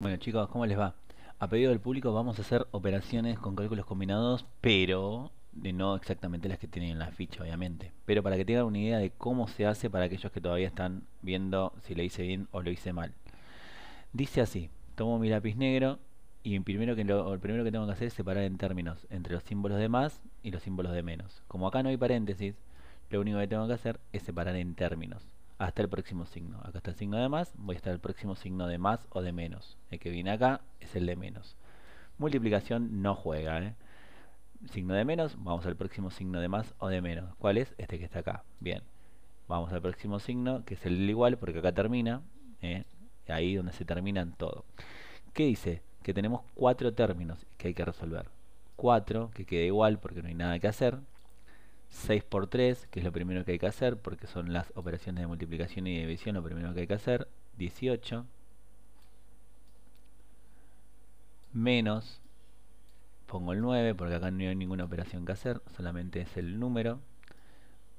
Bueno chicos, ¿cómo les va? A pedido del público vamos a hacer operaciones con cálculos combinados, pero de no exactamente las que tienen en la ficha, obviamente. Pero para que tengan una idea de cómo se hace para aquellos que todavía están viendo si lo hice bien o lo hice mal. Dice así, tomo mi lápiz negro y lo, el primero que tengo que hacer es separar en términos entre los símbolos de más y los símbolos de menos. Como acá no hay paréntesis, lo único que tengo que hacer es separar en términos hasta el próximo signo. Acá está el signo de más, voy hasta el próximo signo de más o de menos. El que viene acá es el de menos. Multiplicación no juega, ¿eh? Signo de menos, vamos al próximo signo de más o de menos. ¿Cuál es? Este que está acá. Bien. Vamos al próximo signo, que es el del igual, porque acá termina. ¿eh? Ahí donde se terminan todo. ¿Qué dice? Que tenemos cuatro términos que hay que resolver. Cuatro que queda igual porque no hay nada que hacer. 6 por 3, que es lo primero que hay que hacer, porque son las operaciones de multiplicación y división lo primero que hay que hacer, 18, menos, pongo el 9, porque acá no hay ninguna operación que hacer, solamente es el número,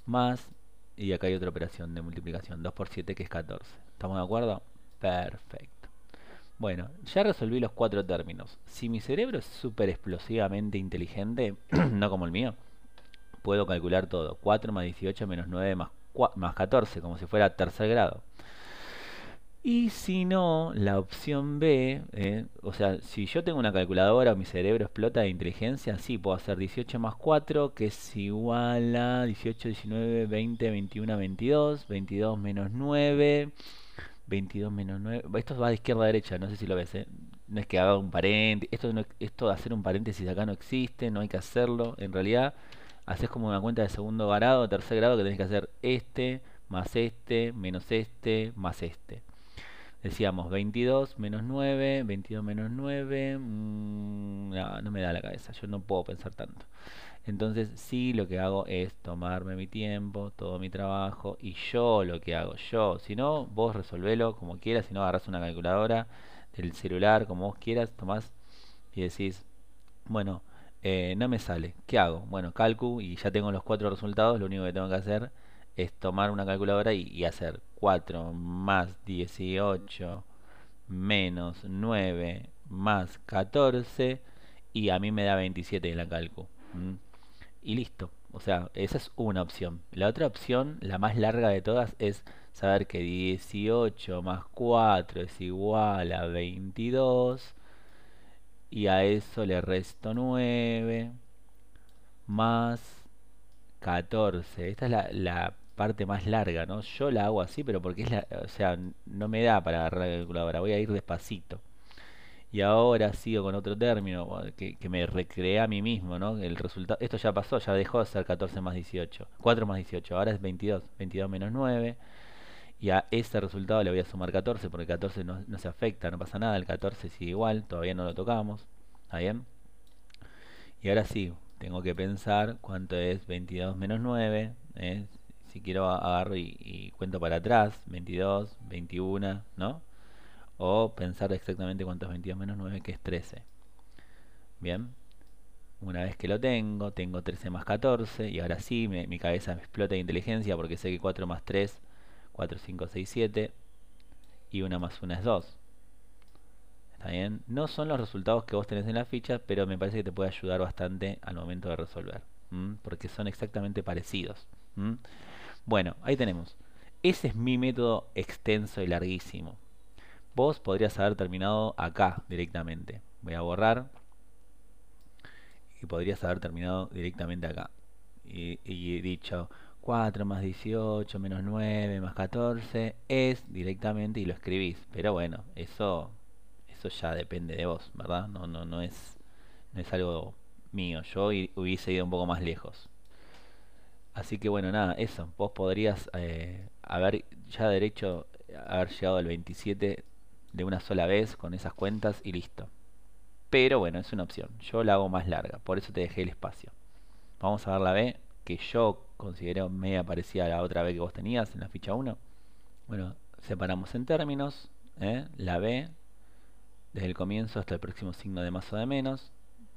más, y acá hay otra operación de multiplicación, 2 por 7, que es 14. ¿Estamos de acuerdo? Perfecto. Bueno, ya resolví los cuatro términos. Si mi cerebro es súper explosivamente inteligente, no como el mío, puedo calcular todo. 4 más 18 menos 9 más, más 14, como si fuera tercer grado. Y si no, la opción B, eh, o sea, si yo tengo una calculadora o mi cerebro explota de inteligencia, sí, puedo hacer 18 más 4, que es igual a 18, 19, 20, 21, 22, 22 menos 9, 22 menos 9, esto va de izquierda a derecha, no sé si lo ves, eh. no es que haga un paréntesis, esto, no, esto de hacer un paréntesis acá no existe, no hay que hacerlo, en realidad haces como una cuenta de segundo grado, tercer grado, que tenés que hacer este, más este, menos este, más este. Decíamos 22 menos 9, 22 menos 9, mm, no, me da la cabeza, yo no puedo pensar tanto. Entonces sí lo que hago es tomarme mi tiempo, todo mi trabajo y yo lo que hago, yo. Si no, vos resolvelo como quieras, si no agarras una calculadora del celular, como vos quieras, tomás y decís, bueno, eh, no me sale. ¿Qué hago? Bueno, calculo y ya tengo los cuatro resultados. Lo único que tengo que hacer es tomar una calculadora y, hacer 4 más 18 menos 9 más 14 y a mí me da 27 en la calcu. Y listo. O sea, esa es una opción. La otra opción, la más larga de todas, es saber que 18 más 4 es igual a 22 y a eso le resto 9 más 14. Esta es la, parte más larga, ¿no? Yo la hago así, pero porque es la, o sea, no me da para agarrar la calculadora, voy a ir despacito. Y ahora sigo con otro término que, me recrea a mí mismo, ¿no? El resultado, esto ya pasó, ya dejó de ser 14 más 18, 4 más 18, ahora es 22, 22 menos 9 y a ese resultado le voy a sumar 14 porque 14 no, se afecta, no pasa nada, el 14 sigue igual, todavía no lo tocamos, ¿está bien? Y ahora sí, tengo que pensar cuánto es 22 menos 9, ¿eh? si quiero agarro y, y, cuento para atrás, 22, 21, ¿no? O pensar exactamente cuánto es 22 menos 9, que es 13. Bien, una vez que lo tengo, tengo 13 más 14 y ahora sí, mi cabeza me explota de inteligencia porque sé que 4 más 3 4, 5, 6, 7 y 1 más 1 es 2. ¿Está bien? No son los resultados que vos tenés en la ficha, pero me parece que te puede ayudar bastante al momento de resolver, porque son exactamente parecidos. Bueno, ahí tenemos. Ese es mi método extenso y larguísimo. Vos podrías haber terminado acá directamente. Voy a borrar. Y podrías haber terminado directamente acá. y, y dicho, 4 más 18 menos 9 más 14 es directamente y lo escribís. Pero bueno, eso, eso ya depende de vos, ¿verdad? No, no, no, es, no es algo mío. Yo hubiese ido un poco más lejos. Así que bueno, nada, eso. Vos podrías eh, haber ya derecho haber llegado al 27 de una sola vez con esas cuentas y listo. Pero bueno, es una opción. Yo la hago más larga, por eso te dejé el espacio. Vamos a ver la B, que yo considero media parecida la otra B que vos tenías en la ficha 1. Bueno, separamos en términos, ¿eh? la B desde el comienzo hasta el próximo signo de más o de menos,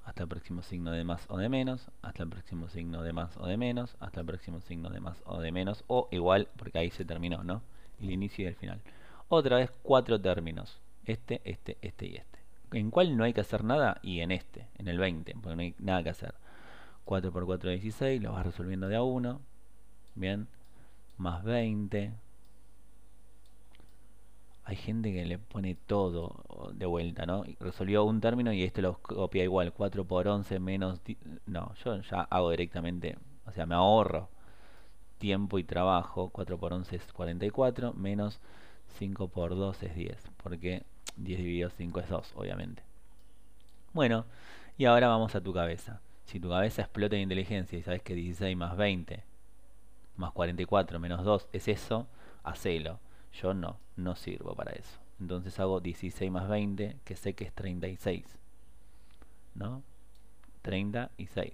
hasta el próximo signo de más o de menos, hasta el próximo signo de más o de menos, hasta el próximo signo de más o de menos, o igual, porque ahí se terminó, ¿no? El inicio y el final. Otra vez cuatro términos, este, este, este y este. ¿En cuál no hay que hacer nada? Y en este, en el 20, porque no hay nada que hacer. 4 por 4 es 16, lo vas resolviendo de a 1, bien, más 20. Hay gente que le pone todo de vuelta, ¿no? Resolvió un término y este lo copia igual, 4 por 11 menos... No, yo ya hago directamente, o sea, me ahorro tiempo y trabajo, 4 por 11 es 44, menos 5 por 2 es 10, porque 10 dividido 5 es 2, obviamente. Bueno, y ahora vamos a tu cabeza. Si tu cabeza explota de inteligencia y sabes que 16 más 20 más 44 menos 2 es eso, hacelo. Yo no, no sirvo para eso. Entonces hago 16 más 20, que sé que es 36. ¿No? 36.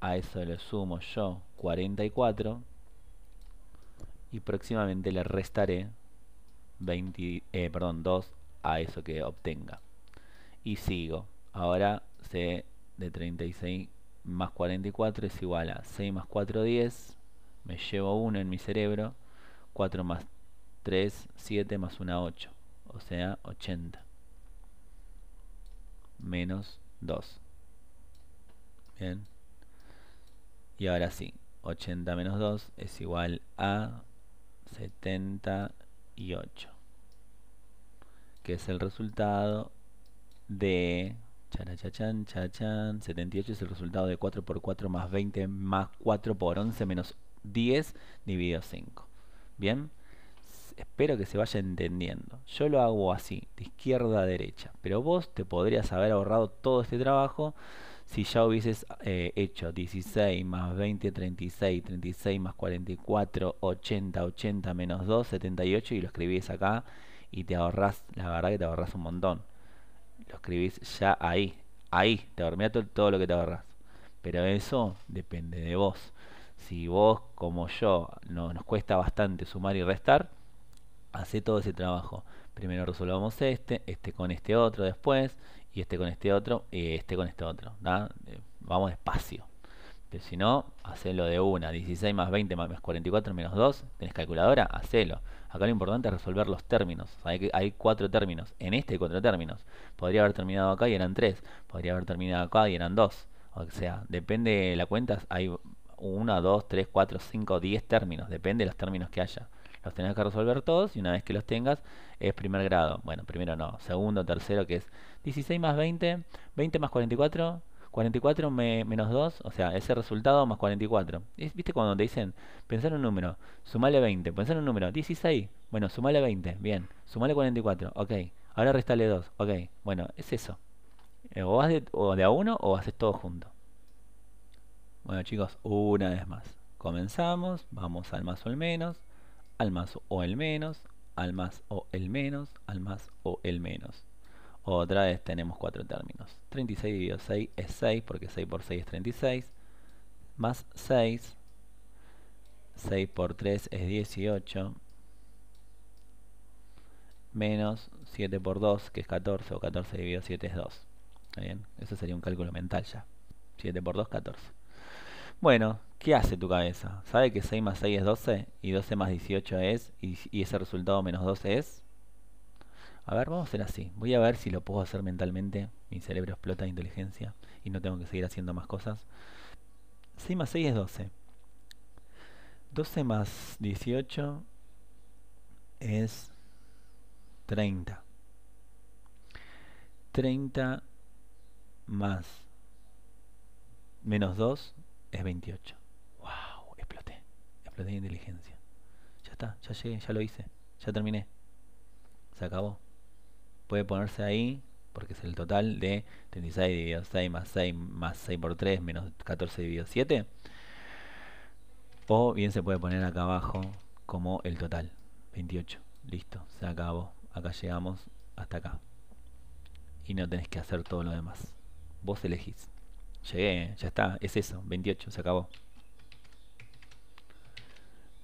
A eso le sumo yo 44 y próximamente le restaré 20, eh, perdón, 2 a eso que obtenga. Y sigo. Ahora se de 36 más 44 es igual a 6 más 4, 10. Me llevo 1 en mi cerebro. 4 más 3, 7 más 1, 8. O sea, 80. Menos 2. Bien. Y ahora sí, 80 menos 2 es igual a 78. Que es el resultado de 78 es el resultado de 4 por 4 más 20 más 4 por 11 menos 10 dividido 5. Bien, espero que se vaya entendiendo. Yo lo hago así, de izquierda a derecha. Pero vos te podrías haber ahorrado todo este trabajo si ya hubieses eh, hecho 16 más 20, 36, 36 más 44, 80, 80 menos 2, 78 y lo escribís acá y te ahorras, la verdad que te ahorras un montón lo escribís ya ahí. Ahí, te a todo, todo lo que te agarras. Pero eso depende de vos. Si vos, como yo, nos cuesta bastante sumar y restar, hace todo ese trabajo. Primero resolvamos este, este con este otro después, y este con este otro, y este con este otro. Eh, vamos despacio. Pero si no, hacelo de una. 16 más 20 más 44 menos 2. ¿Tenés calculadora? Hacelo. Acá lo importante es resolver los términos. Hay, hay cuatro términos. En este hay cuatro términos. Podría haber terminado acá y eran tres. Podría haber terminado acá y eran dos. O sea, depende de la cuenta, hay 1, dos, 3, cuatro, cinco, diez términos. Depende de los términos que haya. Los tenés que resolver todos y una vez que los tengas es primer grado. Bueno, primero no. Segundo, tercero que es 16 más 20. 20 más 44 44 menos 2, o sea, ese resultado más 44. ¿Viste cuando te dicen, pensar un número, sumale 20, pensar un número, 16, bueno, sumale 20, bien, sumale 44, ok, ahora restale 2, ok, bueno, es eso. Eh, o vas de, a uno o haces todo junto. Bueno chicos, una vez más. Comenzamos, vamos al más o al menos, al más o el menos, al más o el menos, al más o el menos. Otra vez tenemos cuatro términos. 36 dividido 6 es 6, porque 6 por 6 es 36. Más 6. 6 por 3 es 18. Menos 7 por 2, que es 14, o 14 dividido 7 es 2. ¿Está bien? Eso sería un cálculo mental ya. 7 por 2, 14. Bueno, ¿qué hace tu cabeza? ¿Sabe que 6 más 6 es 12? Y 12 más 18 es, y ese resultado menos 12 es a ver, vamos a hacer así. Voy a ver si lo puedo hacer mentalmente. Mi cerebro explota de inteligencia y no tengo que seguir haciendo más cosas. 6 más 6 es 12. 12 más 18 es 30. 30 más menos 2 es 28. ¡Wow! Exploté. Exploté de inteligencia. Ya está, ya llegué, ya lo hice, ya terminé. Se acabó puede ponerse ahí porque es el total de 36 dividido 6 más 6 más 6 por 3 menos 14 dividido 7 o bien se puede poner acá abajo como el total 28 listo se acabó acá llegamos hasta acá y no tenés que hacer todo lo demás vos elegís llegué ya está es eso 28 se acabó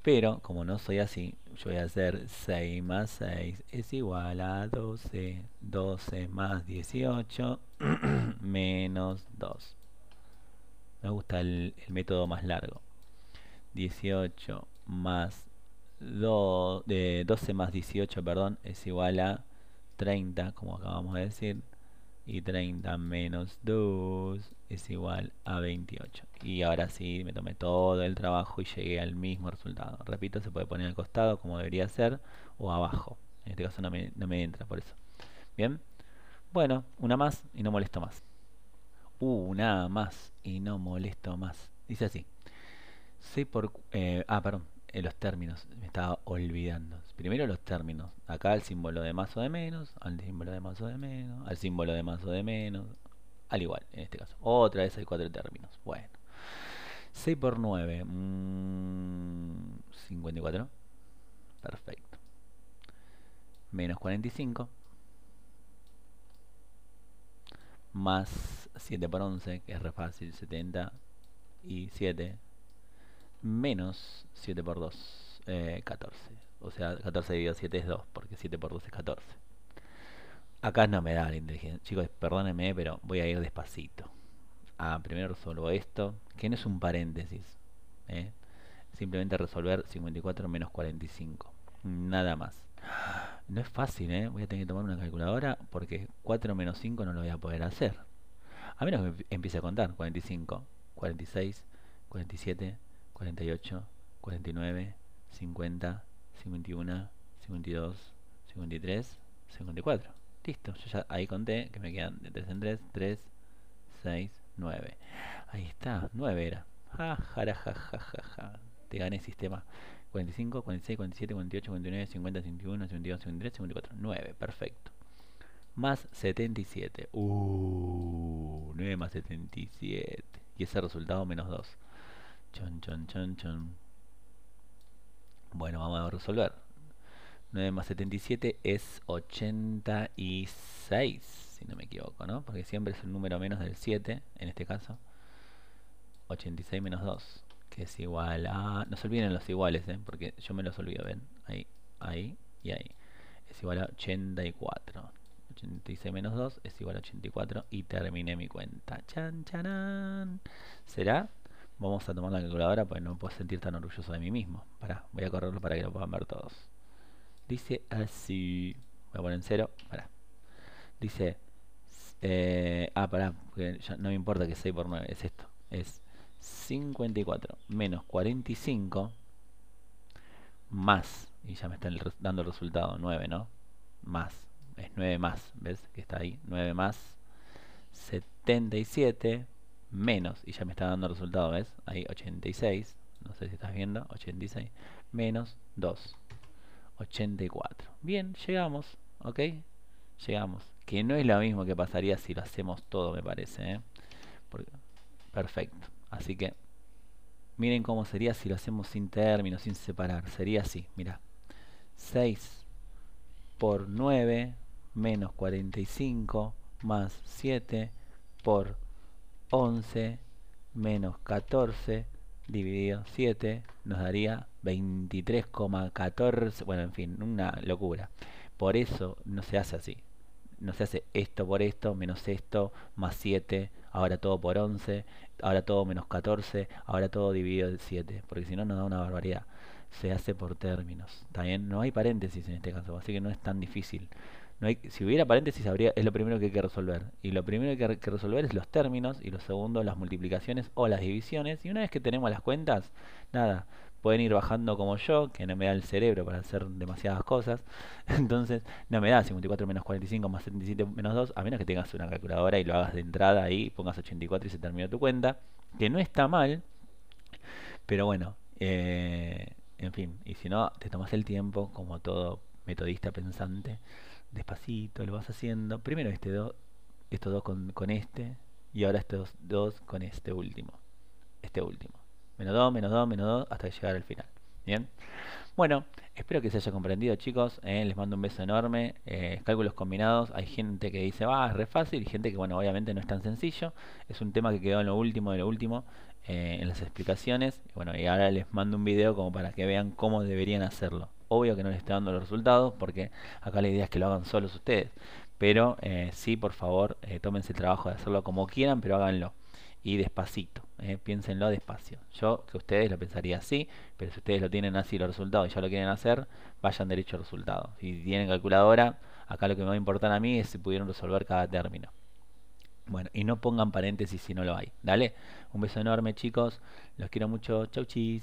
pero como no soy así, yo voy a hacer 6 más 6 es igual a 12. 12 más 18 menos 2. Me gusta el, método más largo. 18 más 2, 12 eh, más 18, perdón, es igual a 30, como acabamos de decir y 30 menos 2 es igual a 28. Y ahora sí, me tomé todo el trabajo y llegué al mismo resultado. Repito, se puede poner al costado como debería ser o abajo. En este caso no me, entra por eso. Bien, bueno, una más y no molesto más. Uh, una más y no molesto más. Dice así. por... Eh, ah, perdón, eh, los términos. Me estaba olvidando primero los términos. Acá el símbolo de más o de menos, al símbolo de más o de menos, al símbolo de más o de menos, al igual en este caso. Otra vez hay cuatro términos. Bueno. 6 por 9, 54. Mm, Perfecto. Menos 45. Más 7 por 11, que es re fácil, 70 y 7. Menos 7 por 2, eh, 14. O sea, 14 dividido 7 es 2, porque 7 por 2 es 14. Acá no me da la inteligencia. Chicos, perdónenme, pero voy a ir despacito. Ah, primero resuelvo esto, que no es un paréntesis. ¿eh? Simplemente resolver 54 menos 45. Nada más. No es fácil, ¿eh? Voy a tener que tomar una calculadora porque 4 menos 5 no lo voy a poder hacer. A menos que empiece a contar. 45, 46, 47, 48, 49, 50, 51, 52, 53, 54. Listo, yo ya ahí conté que me quedan de 3 en 3, 3, 6, 9. Ahí está, 9 era. Ja, ja, ja, Te gané el sistema. 45, 46, 47, 48, 49, 50, 51, 52, 53, 54. 9, perfecto. Más 77. Uh, 9 más 77. Y ese resultado menos 2. Chon, chon, chon, chon. Bueno, vamos a resolver. 9 más 77 es 86, si no me equivoco, ¿no? Porque siempre es el número menos del 7, en este caso. 86 menos 2, que es igual a... No se olviden los iguales, ¿eh? Porque yo me los olvido, ¿ven? Ahí, ahí y ahí. Es igual a 84. 86 menos 2 es igual a 84 y terminé mi cuenta. Chan, chanan. ¿Será? Vamos a tomar la calculadora porque no me puedo sentir tan orgulloso de mí mismo. Pará, voy a correrlo para que lo puedan ver todos. Dice así. Voy a poner en cero. Pará. Dice. Eh, ah, pará, ya no me importa que 6 por 9, es esto. Es 54 menos 45 más. Y ya me están dando el resultado, 9, ¿no? Más. Es 9 más, ¿ves? Que está ahí. 9 más 77 menos, y ya me está dando el resultado, ¿ves? Ahí 86, no sé si estás viendo, 86, menos 2, 84. Bien, llegamos, ¿ok? Llegamos, que no es lo mismo que pasaría si lo hacemos todo, me parece, ¿eh? perfecto, así que miren cómo sería si lo hacemos sin términos, sin separar, sería así, mira 6 por 9 menos 45 más 7 por 11 menos 14 dividido 7 nos daría 23,14. Bueno, en fin, una locura. Por eso no se hace así. No se hace esto por esto, menos esto, más 7, ahora todo por 11, ahora todo menos 14, ahora todo dividido 7, porque si no nos da una barbaridad. Se hace por términos. También no hay paréntesis en este caso, así que no es tan difícil si hubiera paréntesis, habría, es lo primero que hay que resolver. Y lo primero que hay que resolver es los términos y lo segundo las multiplicaciones o las divisiones. Y una vez que tenemos las cuentas, nada, pueden ir bajando como yo, que no me da el cerebro para hacer demasiadas cosas. Entonces, no me da 54 menos 45 más 77 menos 2, a menos que tengas una calculadora y lo hagas de entrada ahí, pongas 84 y se termina tu cuenta. Que no está mal, pero bueno, eh, en fin, y si no, te tomas el tiempo como todo metodista pensante despacito, lo vas haciendo. Primero este dos, estos dos con, este, y ahora estos dos con este último. Este último. Menos dos, menos dos, menos dos, hasta llegar al final. Bien. Bueno, espero que se haya comprendido, chicos. Eh, les mando un beso enorme. Eh, cálculos combinados. Hay gente que dice, va, ah, es re fácil. Y gente que, bueno, obviamente no es tan sencillo. Es un tema que quedó en lo último de lo último. Eh, en las explicaciones. bueno, y ahora les mando un video como para que vean cómo deberían hacerlo. Obvio que no les estoy dando los resultados porque acá la idea es que lo hagan solos ustedes. Pero eh, sí, por favor, eh, tómense el trabajo de hacerlo como quieran, pero háganlo. Y despacito, eh, piénsenlo despacio. Yo que ustedes lo pensaría así, pero si ustedes lo tienen así los resultados y ya lo quieren hacer, vayan derecho al resultado. Si tienen calculadora, acá lo que me va a importar a mí es si pudieron resolver cada término. Bueno, y no pongan paréntesis si no lo hay. Dale, un beso enorme chicos, los quiero mucho, chau chis.